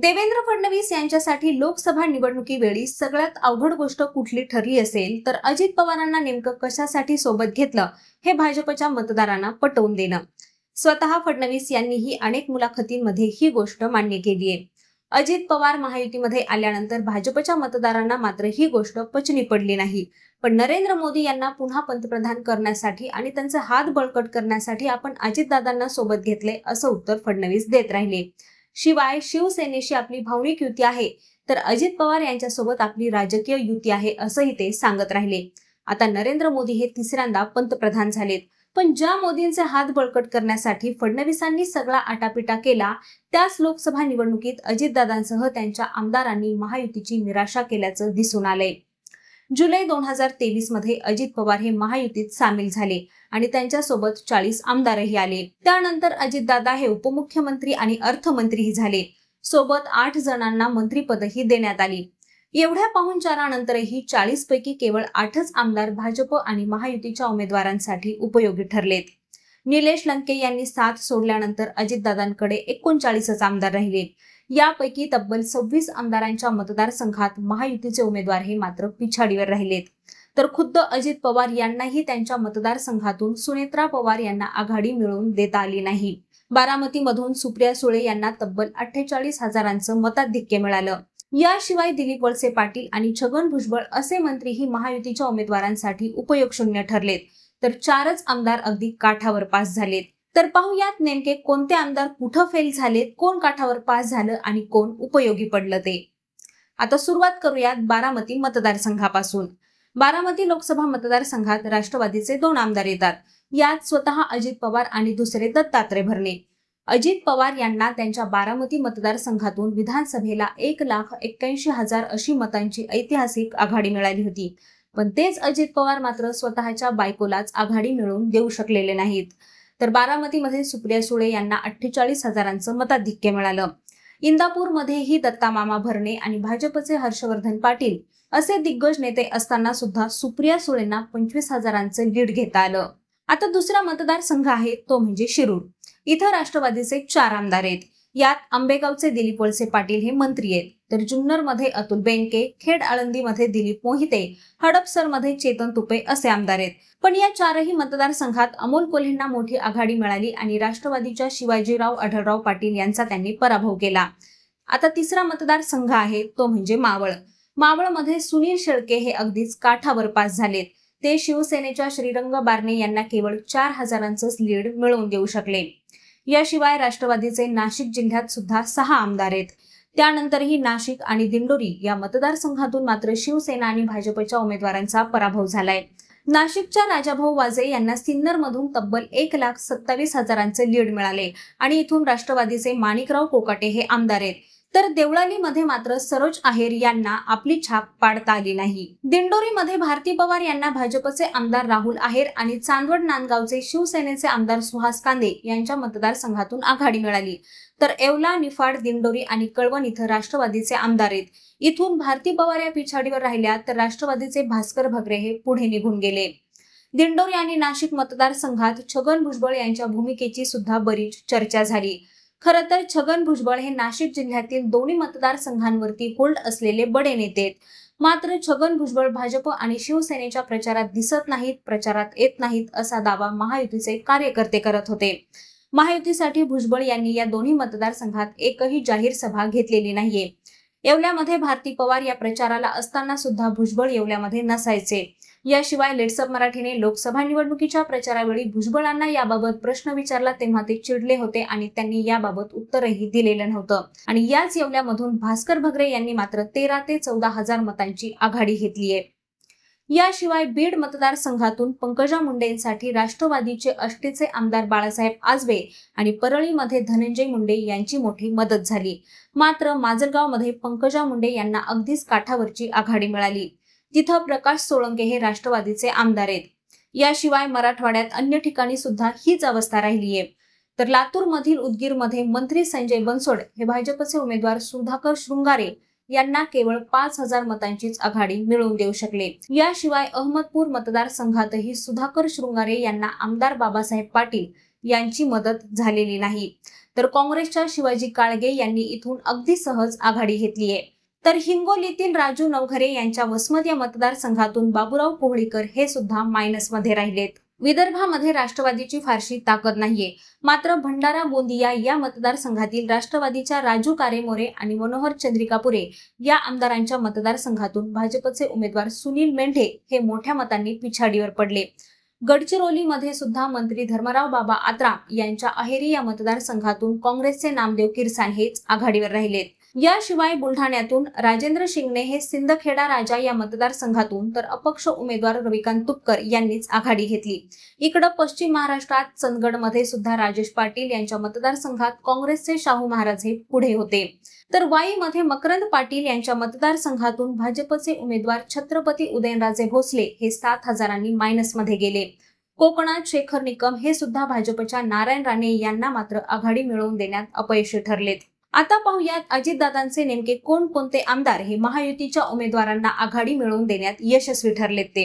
देवेंद्र फडणवीस यांच्यासाठी लोकसभा निवडणुकीवेळी सगळ्यात अवघड गोष्ट कुठली ठरली असेल तर अजित पवारांना नेमकं कशासाठी सोबत घेतलं हे भाजपच्या मतदारांना पटवून देणं स्वतः फडणवीस यांनीही अनेक मुलाखतींमध्ये ही गोष्ट मान्य केली आहे अजित पवार महायुतीमध्ये आल्यानंतर भाजपच्या मतदारांना मात्र ही गोष्ट पचनी पडली नाही पण नरेंद्र मोदी यांना पुन्हा पंतप्रधान करण्यासाठी आणि त्यांचा हात बळकट करण्यासाठी आपण अजितदादांना सोबत घेतले असं उत्तर फडणवीस देत राहिले शिवाय शिवसेनेशी आपली भावनिक युती आहे तर अजित पवार यांच्यासोबत आपली राजकीय युती आहे असंही ते सांगत राहिले आता नरेंद्र मोदी हे तिसऱ्यांदा पंतप्रधान झालेत पण ज्या मोदींचे हात बळकट करण्यासाठी फडणवीसांनी सगळा आटापिटा केला त्याच लोकसभा निवडणुकीत अजितदादांसह त्यांच्या आमदारांनी महायुतीची निराशा केल्याचं दिसून आलंय जुलै दोन हजार तेवीस मध्ये अजित पवार हे महायुतीत सामील झाले आणि त्यांच्या सोबत चाळीस आमदारही आले त्यानंतर अजितदादा हे उपमुख्यमंत्री आणि अर्थमंत्रीही झाले सोबत आठ जणांना मंत्रीपदही देण्यात आली एवढ्या पाहुणचारानंतरही चाळीस पैकी केवळ आठच आमदार भाजप आणि महायुतीच्या उमेदवारांसाठी उपयोगी ठरलेत निलेश लंके यांनी साथ सोडल्यानंतर अजितदादांकडे एकोणचाळीसच आमदार राहिले यापैकी तब्बल सव्वीस आमदारांच्या मतदारसंघात महायुतीचे उमेदवार हे मात्र पिछाडीवर राहिलेत तर खुद्द अजित पवार यांनाही त्यांच्या मतदारसंघातून सुनेत्रा पवार यांना आघाडी मिळवून देता आली नाही बारामतीमधून सुप्रिया सुळे यांना तब्बल अठ्ठेचाळीस हजारांचं मताधिक्य मिळालं याशिवाय दिलीप वळसे पाटील आणि छगन भुजबळ असे मंत्रीही महायुतीच्या उमेदवारांसाठी शून्य ठरलेत तर चारच आमदार अगदी काठावर पास झालेत तर पाहूयात नेमके कोणते आमदार कुठं फेल झालेत कोण काठावर पास झालं आणि कोण उपयोगी पडलं ते आता सुरुवात करूयात बारामती मतदारसंघापासून बारामती लोकसभा मतदारसंघात राष्ट्रवादीचे दोन आमदार येतात यात स्वतः अजित पवार आणि दुसरे दत्तात्रय भरणे अजित पवार यांना त्यांच्या बारामती मतदारसंघातून विधानसभेला एक लाख एक्क्याऐंशी हजार अशी मतांची ऐतिहासिक आघाडी मिळाली होती पण तेच अजित पवार मात्र स्वतःच्या बायकोलाच आघाडी मिळवून देऊ शकलेले नाहीत तर बारामतीमध्ये सुप्रिया सुळे यांना अठ्ठेचाळीस हजारांचं मताधिक्य मिळालं इंदापूरमध्येही मामा भरणे आणि भाजपचे हर्षवर्धन पाटील असे दिग्गज नेते असताना सुद्धा सुप्रिया सुळेंना पंचवीस हजारांचं लीड घेता आलं आता दुसरा मतदारसंघ आहे तो म्हणजे शिरूर इथं राष्ट्रवादीचे चार आमदार आहेत यात आंबेगावचे दिलीप वळसे पाटील हे मंत्री आहेत तर जुन्नरमध्ये अतुल बेंके खेड आळंदीमध्ये दिलीप मोहिते हडपसरमध्ये चेतन तुपे असे आमदार आहेत पण या चारही मतदारसंघात अमोल कोल्हेंना मोठी आघाडी मिळाली आणि राष्ट्रवादीच्या शिवाजीराव आढळराव पाटील यांचा त्यांनी पराभव केला आता तिसरा मतदारसंघ आहे तो म्हणजे मावळ मावळमध्ये सुनील शेळके हे अगदीच काठावर पास झालेत ते शिवसेनेच्या श्रीरंग बारणे यांना केवळ चार हजारांचं लीड मिळवून देऊ शकले याशिवाय राष्ट्रवादीचे नाशिक जिल्ह्यात सुद्धा सहा आमदार आहेत त्यानंतरही नाशिक आणि दिंडोरी या मतदारसंघातून मात्र शिवसेना आणि भाजपच्या उमेदवारांचा पराभव झालाय नाशिकच्या राजाभाऊ वाजे यांना सिन्नर मधून तब्बल एक लाख सत्तावीस हजारांचे लीड मिळाले आणि इथून राष्ट्रवादीचे माणिकराव कोकाटे हे आमदार आहेत तर देवळालीमध्ये मात्र सरोज आहेर यांना आपली छाप पाडता आली नाही दिंडोरीमध्ये भारती पवार यांना भाजपचे आमदार राहुल आहेर आणि चांदवड नांदगावचे शिवसेनेचे आमदार सुहास कांदे यांच्या मतदारसंघातून आघाडी मिळाली तर एवला निफाड दिंडोरी आणि कळवण इथं राष्ट्रवादीचे आमदार आहेत इथून भारती पवार या पिछाडीवर राहिल्या तर राष्ट्रवादीचे भास्कर भगरे हे पुढे निघून गेले दिंडोरी आणि नाशिक मतदारसंघात छगन भुजबळ यांच्या भूमिकेची सुद्धा बरीच चर्चा झाली खरं तर छगन भुजबळ हे नाशिक जिल्ह्यातील दोन्ही मतदारसंघांवरती होल्ड असलेले बडे नेते मात्र छगन भुजबळ भाजप आणि शिवसेनेच्या प्रचारात दिसत नाहीत प्रचारात येत नाहीत असा दावा महायुतीचे कार्यकर्ते करत होते महायुतीसाठी भुजबळ यांनी या दोन्ही मतदारसंघात एकही जाहीर सभा घेतलेली नाहीये येवल्यामध्ये भारती पवार या प्रचाराला असताना सुद्धा भुजबळ येवल्यामध्ये नसायचे याशिवाय लेट्सअप मराठीने लोकसभा निवडणुकीच्या प्रचारावेळी भुजबळांना याबाबत प्रश्न विचारला तेव्हा ते चिडले होते आणि त्यांनी याबाबत उत्तरही दिलेलं नव्हतं आणि याच येवल्यामधून भास्कर भगरे यांनी मात्र तेरा ते चौदा हजार मतांची आघाडी घेतलीये याशिवाय बीड मतदारसंघातून पंकजा मुंडेंसाठी राष्ट्रवादीचे अष्टेचे आमदार बाळासाहेब आजवे आणि परळीमध्ये धनंजय मुंडे यांची मोठी मदत झाली मात्र माजलगावमध्ये पंकजा मुंडे यांना अगदीच काठावरची आघाडी मिळाली तिथं प्रकाश सोळंके हे राष्ट्रवादीचे आमदार आहेत याशिवाय मराठवाड्यात अन्य ठिकाणी सुद्धा हीच अवस्था राहिलीये तर लातूरमधील उदगीरमध्ये मंत्री संजय बनसोड हे भाजपचे उमेदवार सुधाकर शृंगारे यांना केवळ पाच हजार मतांचीच आघाडी मिळवून देऊ शकले याशिवाय अहमदपूर मतदारसंघातही सुधाकर शृंगारे यांना आमदार बाबासाहेब पाटील यांची मदत झालेली नाही तर काँग्रेसच्या शिवाजी काळगे यांनी इथून अगदी सहज आघाडी घेतली आहे तर हिंगोलीतील राजू नवघरे यांच्या वसमत या मतदारसंघातून बाबुराव कोहळीकर हे सुद्धा मायनसमध्ये राहिलेत विदर्भामध्ये राष्ट्रवादीची फारशी ताकद नाहीये मात्र भंडारा गोंदिया या मतदारसंघातील राष्ट्रवादीच्या राजू कारेमोरे आणि मनोहर चंद्रिकापुरे या आमदारांच्या मतदारसंघातून भाजपचे उमेदवार सुनील मेंढे हे मोठ्या मतांनी पिछाडीवर पडले गडचिरोलीमध्ये सुद्धा मंत्री धर्मराव बाबा आत्राम यांच्या अहेरी या मतदारसंघातून काँग्रेसचे नामदेव किरसान हेच आघाडीवर राहिलेत याशिवाय बुलढाण्यातून राजेंद्र शिंगणे हे सिंदखेडा राजा या मतदारसंघातून तर अपक्ष उमेदवार रविकांत तुपकर यांनीच आघाडी घेतली इकडं पश्चिम महाराष्ट्रात चंदगडमध्ये सुद्धा राजेश पाटील यांच्या मतदारसंघात काँग्रेसचे शाहू महाराज हे पुढे होते तर वाईमध्ये मकरंद पाटील यांच्या मतदारसंघातून भाजपचे उमेदवार छत्रपती उदयनराजे भोसले हे सात हजारांनी मायनसमध्ये गेले कोकणात शेखर निकम हे सुद्धा भाजपच्या नारायण राणे यांना मात्र आघाडी मिळवून देण्यात अपयशी ठरलेत आता पाहूयात अजितदादांचे नेमके कोणकोणते आमदार हे महायुतीच्या उमेदवारांना आघाडी मिळवून देण्यात यशस्वी ठरलेत ते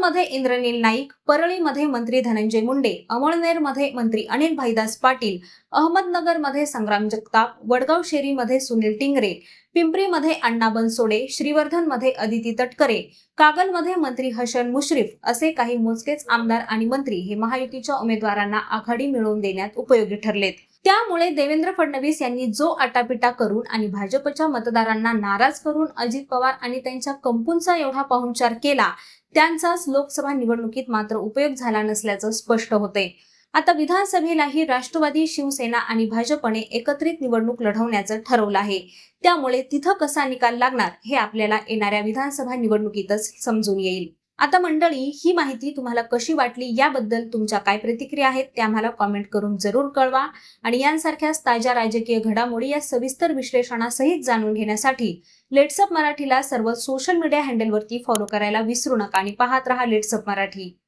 मध्ये इंद्रनील नाईक परळीमध्ये मंत्री धनंजय मुंडे अमळनेरमध्ये मंत्री अनिल भाईदास पाटील अहमदनगरमध्ये संग्राम जगताप वडगाव शेरीमध्ये सुनील टिंगरे पिंपरीमध्ये अण्णा बनसोडे श्रीवर्धनमध्ये अदिती तटकरे कागलमध्ये मंत्री हसन मुश्रीफ असे काही मोजकेच आमदार आणि मंत्री हे महायुतीच्या उमेदवारांना आघाडी मिळवून देण्यात उपयोगी ठरलेत त्यामुळे देवेंद्र फडणवीस यांनी जो आटापिटा करून आणि भाजपच्या मतदारांना नाराज करून अजित पवार आणि त्यांच्या कंपूंचा एवढा पाहुणचार केला त्यांचाच लोकसभा निवडणुकीत मात्र उपयोग झाला नसल्याचं स्पष्ट होते आता विधानसभेलाही राष्ट्रवादी शिवसेना आणि भाजपने एकत्रित निवडणूक लढवण्याचं ठरवलं आहे त्यामुळे तिथं कसा निकाल लागणार हे आपल्याला येणाऱ्या विधानसभा निवडणुकीतच समजून येईल आता मंडळी ही माहिती तुम्हाला कशी वाटली याबद्दल तुमच्या काय प्रतिक्रिया आहेत त्या आम्हाला कॉमेंट करून जरूर कळवा आणि यांसारख्याच ताज्या राजकीय घडामोडी या सविस्तर विश्लेषणासहित जाणून घेण्यासाठी लेट्सअप मराठीला सर्व सोशल मीडिया हँडलवरती फॉलो करायला विसरू नका आणि पाहत रहा लेट्सअप मराठी